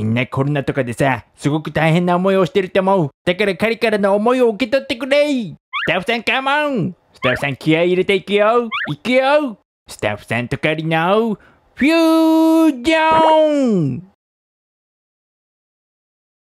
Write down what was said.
みんなコロナとかでさ、すごく大変な思いをしてると思う。だから彼からの思いを受け取ってくれスタッフさんカモンスタッフさん気合い入れていくよいくよスタッフさんとかりのフュージョン